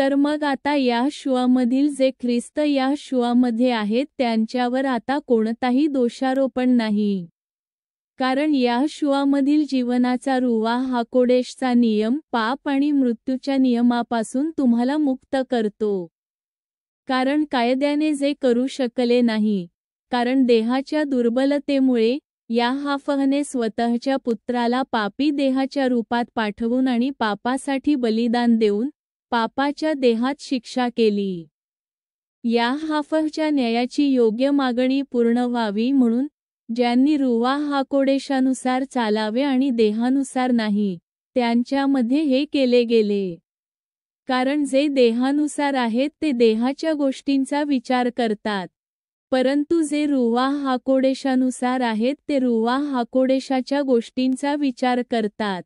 तर मग आता या शुआमधील जे ख्रिस्त या शुआमध्ये आहेत त्यांच्यावर आता कोणताही दोषारोपण नाही कारण या शुआमधील जीवनाचा रुवा हा कोडेशचा नियम पाप आणि मृत्यूच्या नियमापासून तुम्हाला मुक्त करतो कारण कायद्याने जे करू शकले नाही कारण देहाच्या दुर्बलतेमुळे या हाफहने स्वतःच्या पुत्राला पापी देहाच्या रूपात पाठवून आणि पापासाठी बलिदान देऊन पापाच्या देहात शिक्षा केली या हाफच्या न्यायाची योग्य मागणी पूर्ण व्हावी म्हणून ज्यांनी रुवा हाकोडेशानुसार चालावे आणि देहानुसार नाही त्यांच्यामध्ये हे केले गेले कारण जे देहानुसार आहेत ते देहाच्या गोष्टींचा विचार करतात परंतु जे रुवा हाकोडेशानुसार आहेत ते रुवा हाकोडेशाच्या गोष्टींचा विचार करतात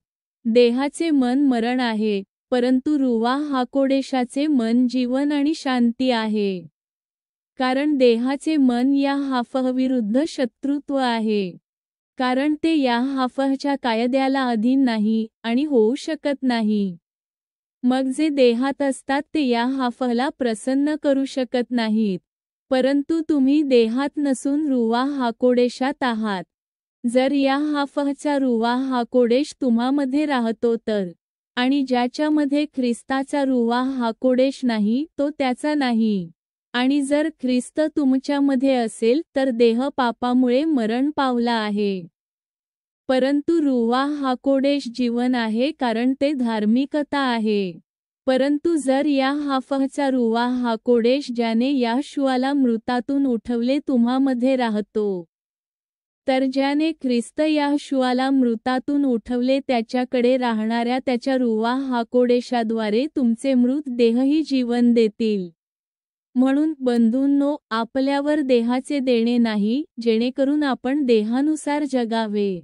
देहाचे मन मरण आहे परंतु रुवा हाकोडेशाचे मन जीवन आणि शांती आहे कारण देहाचे मन या हाफहविरुद्ध शत्रुत्व आहे कारण ते या हाफहच्या कायद्याला अधीन नाही आणि होऊ शकत नाही मग जे देहात असतात ते या हाफहला प्रसन्न करू शकत नाहीत परंतु तुम्ही देहात नसून रुवा हाकोडेशात आहात जर या हाफहचा रुवा हाकोडेश तुम्हामध्ये राहतो तर आणि ज्याच्यामध्ये ख्रिस्ताचा रुवा हा कोडेश नाही तो त्याचा नाही आणि जर ख्रिस्त तुमच्यामध्ये असेल तर देह पापामुळे मरण पावला आहे परंतु रुवा हा कोडेश जीवन आहे कारण ते धार्मिकता आहे परंतु जर या हाफहचा रुवा हा कोडेश ज्याने शुआला मृतातून उठवले तुम्हामध्ये राहतो तर ज्याने ख्रिस्त या शुआला मृतातून उठवले त्याच्याकडे राहणाऱ्या त्याच्या रुवा हाकोडेशाद्वारे तुमचे मृत देहही जीवन देतील म्हणून बंधूंनो आपल्यावर देहाचे देणे नाही जेणेकरून आपण देहानुसार जगावे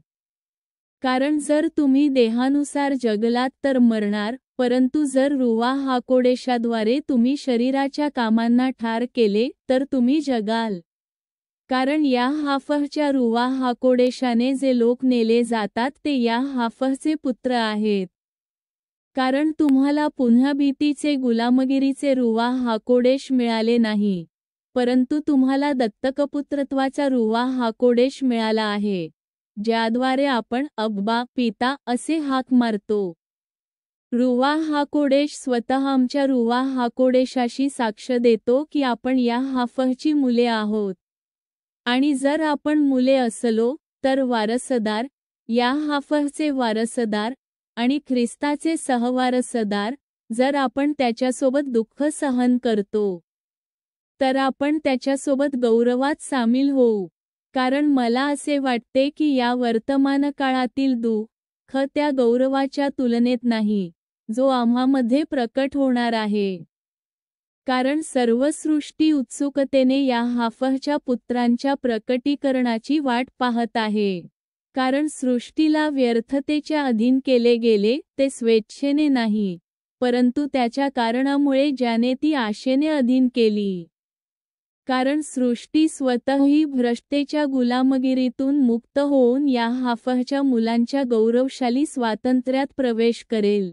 कारण जर तुम्ही देहानुसार जगलात तर मरणार परंतु जर रुवा हाकोडेशाद्वारे तुम्ही शरीराच्या कामांना ठार केले तर तुम्ही जगाल कारण या हाफहच्या रुवा हाकोडेशाने जे लोक नेले जातात ते या हाफहचे पुत्र आहेत कारण तुम्हाला पुन्हा भीतीचे गुलामगिरीचे रुवा हाकोडेश मिळाले नाही परंतु तुम्हाला दत्तकपुत्रत्वाचा रुवा हाकोडेश मिळाला आहे ज्याद्वारे आपण अब्बा पिता असे हाक मारतो रुवा हाकोडेश स्वतः आमच्या रुवा हाकोडेशाशी साक्ष देतो की आपण या हाफहची मुले आहोत आणि जर आपण मुले असलो तर वारसदार या हाफहचे वारसदार आणि ख्रिस्ताचे सहवारसदार जर आपण त्याच्यासोबत दुःख सहन करतो तर आपण त्याच्यासोबत गौरवात सामील होऊ कारण मला असे वाटते की या वर्तमान काळातील दुःख त्या गौरवाच्या तुलनेत नाही जो आम्हामध्ये प्रकट होणार आहे कारण सर्व सृष्टी उत्सुकतेने या हाफहच्या पुत्रांच्या प्रकटीकरणाची वाट पाहत आहे कारण सृष्टीला व्यर्थतेच्या अधीन केले गेले ते स्वेच्छेने नाही परंतु त्याच्या कारणामुळे ज्याने ती आशेने अधीन केली कारण सृष्टी स्वतःही भ्रष्टेच्या गुलामगिरीतून मुक्त होऊन या हाफहच्या मुलांच्या गौरवशाली स्वातंत्र्यात प्रवेश करेल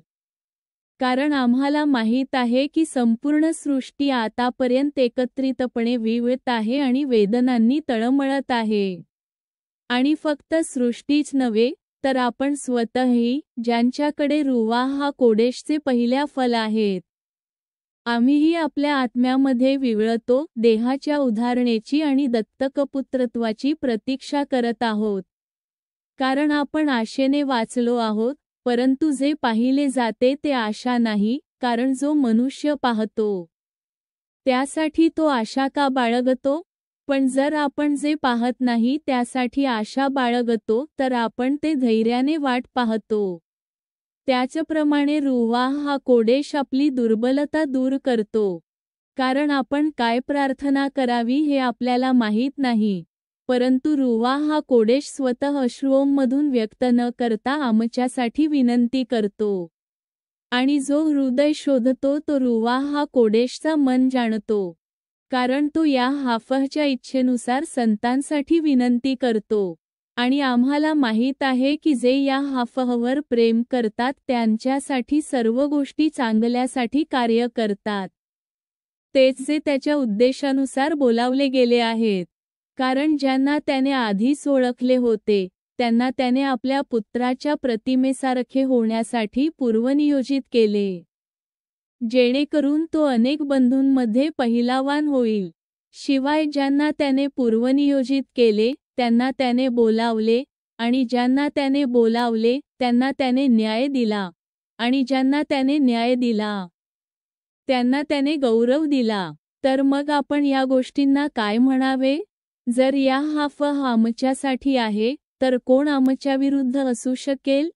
कारण आम्हाला माहीत आहे की संपूर्ण सृष्टी आतापर्यंत एकत्रितपणे विवत आहे आणि वेदनांनी तळमळत आहे आणि फक्त सृष्टीच नव्हे तर आपण स्वतःही ज्यांच्याकडे रुवा हा कोडेशचे पहिल्या फल आहेत आम्हीही आपल्या आत्म्यामध्ये विवळतो देहाच्या उदाहरणेची आणि दत्तकपुत्रत्वाची प्रतीक्षा करत आहोत कारण आपण आशेने वाचलो आहोत परंतु जे पाहिले जाते ते आशा नाही कारण जो मनुष्य पाहतो त्यासाठी तो आशा का बाळगतो पण जर आपण जे पाहत नाही त्यासाठी आशा बाळगतो तर आपण ते धैर्याने वाट पाहतो त्याचप्रमाणे रुवा हा कोडेश आपली दुर्बलता दूर करतो कारण आपण काय प्रार्थना करावी हे आपल्याला माहीत नाही परंतु रुवा हा कोडेश स्वतः अश्रुओममधून व्यक्त न करता आमच्यासाठी विनंती करतो आणि जो हृदय शोधतो तो रुवा हा कोडेशचा मन जाणतो कारण तो या हाफहच्या इच्छेनुसार संतांसाठी विनंती करतो आणि आम्हाला माहीत आहे की जे या हाफहवर प्रेम करतात त्यांच्यासाठी सर्व गोष्टी चांगल्यासाठी कार्य करतात तेच जे त्याच्या उद्देशानुसार बोलावले गेले आहेत कारण ज्यांना त्याने आधीच ओळखले होते त्यांना त्याने आपल्या पुत्राच्या प्रतिमेसारखे होण्यासाठी पूर्वनियोजित केले जेणेकरून तो अनेक बंधूंमध्ये पहिलावान होईल शिवाय ज्यांना त्याने पूर्वनियोजित केले त्यांना त्याने बोलावले आणि ज्यांना त्याने बोलावले त्यांना त्याने न्याय दिला आणि ज्यांना त्याने न्याय दिला त्यांना त्याने गौरव दिला तर मग आपण या गोष्टींना काय म्हणावे जर या हाफ हा आमच्यासाठी आहे तर कोण आमच्या विरुद्ध असू शकेल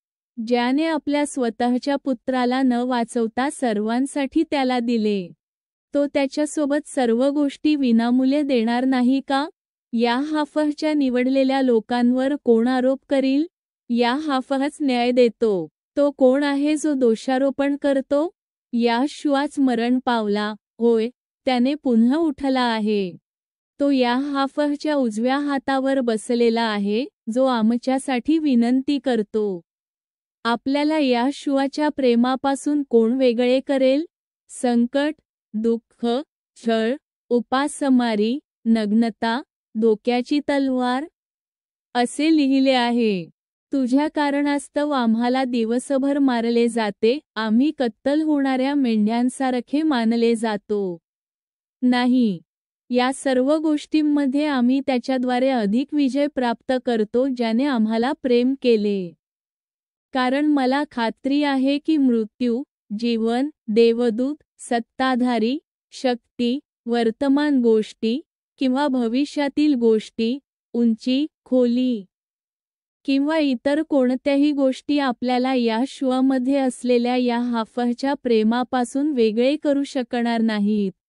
ज्याने आपल्या स्वतःच्या पुत्राला न वाचवता सर्वांसाठी त्याला दिले तो त्याच्यासोबत सर्व गोष्टी विनामूल्य देणार नाही का या हाफहच्या निवडलेल्या लोकांवर कोण आरोप करील या हाफहच न्याय देतो तो कोण आहे जो दोषारोपण करतो या शुआच मरण पावला होय त्याने पुन्हा उठला आहे तो या हाफहच्या उजव्या हातावर बसलेला आहे जो आमच्यासाठी विनंती करतो आपल्याला या शुआच्या प्रेमापासून कोण वेगळे करेल संकट दुःख छळ उपासमारी नग्नता धोक्याची तलवार असे लिहिले आहे तुझ्या कारणास्तव आम्हाला दिवसभर मारले जाते आम्ही कत्तल होणाऱ्या मेंढ्यांसारखे मानले जातो नाही या सर्व गोष्टींमध्ये आम्ही त्याच्याद्वारे अधिक विजय प्राप्त करतो ज्याने आम्हाला प्रेम केले कारण मला खात्री आहे की मृत्यू जीवन देवदूत सत्ताधारी शक्ती वर्तमान गोष्टी किंवा भविष्यातील गोष्टी उंची खोली किंवा इतर कोणत्याही गोष्टी आपल्याला या श्वामध्ये असलेल्या या हाफहच्या प्रेमापासून वेगळे करू शकणार नाहीत